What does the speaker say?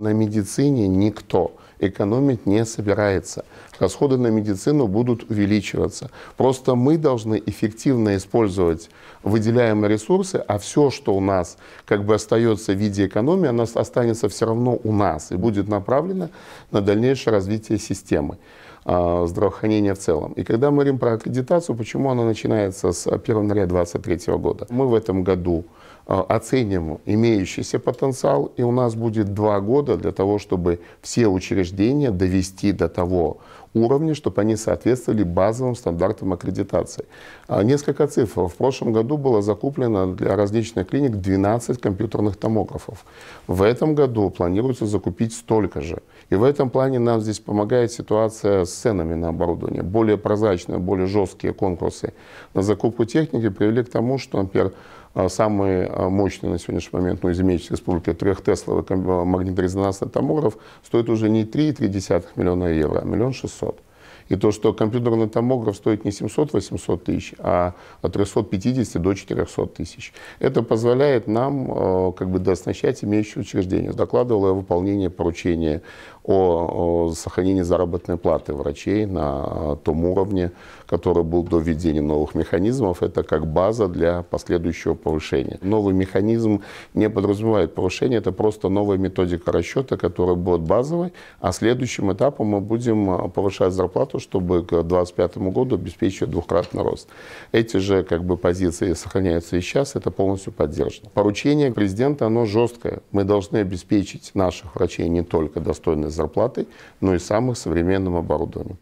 На медицине никто экономить не собирается. Расходы на медицину будут увеличиваться. Просто мы должны эффективно использовать выделяемые ресурсы, а все, что у нас как бы остается в виде экономии, оно останется все равно у нас и будет направлено на дальнейшее развитие системы а, здравоохранения в целом. И когда мы говорим про аккредитацию, почему она начинается с 1 января 2023 года? Мы в этом году а, оценим имеющийся потенциал, и у нас будет два года для того, чтобы все учреждения довести до того уровня, чтобы они соответствовали базовым стандартам аккредитации. А, несколько цифр. В прошлом году было закуплено для различных клиник 12 компьютерных томографов. В этом году планируется закупить столько же. И в этом плане нам здесь помогает ситуация с ценами на оборудование. Более прозрачные, более жесткие конкурсы на закупку техники привели к тому, что, например, а, самые а, мощные на сегодняшний момент, ну, из имеющихся республики, трехтесловых а, магниторезонансных томограф стоит уже не 3,3 миллиона евро, а миллион шестьсот. И то, что компьютерный томограф стоит не 700-800 тысяч, а от 350 до 400 тысяч. Это позволяет нам как бы дооснащать имеющие учреждения. Докладывала о выполнении поручения о сохранении заработной платы врачей на а, том уровне, который был до введения новых механизмов. Это как база для последующего повышения. Новый механизм не подразумевает повышение, это просто новая методика расчета, которая будет базовой. А следующим этапом мы будем а, повышать зарплату, чтобы к 2025 году обеспечить двукратный рост. Эти же как бы, позиции сохраняются и сейчас, это полностью поддержано. Поручение президента, оно жесткое. Мы должны обеспечить наших врачей не только достойной зарплаты, зарплатой, но и самым современным оборудованием.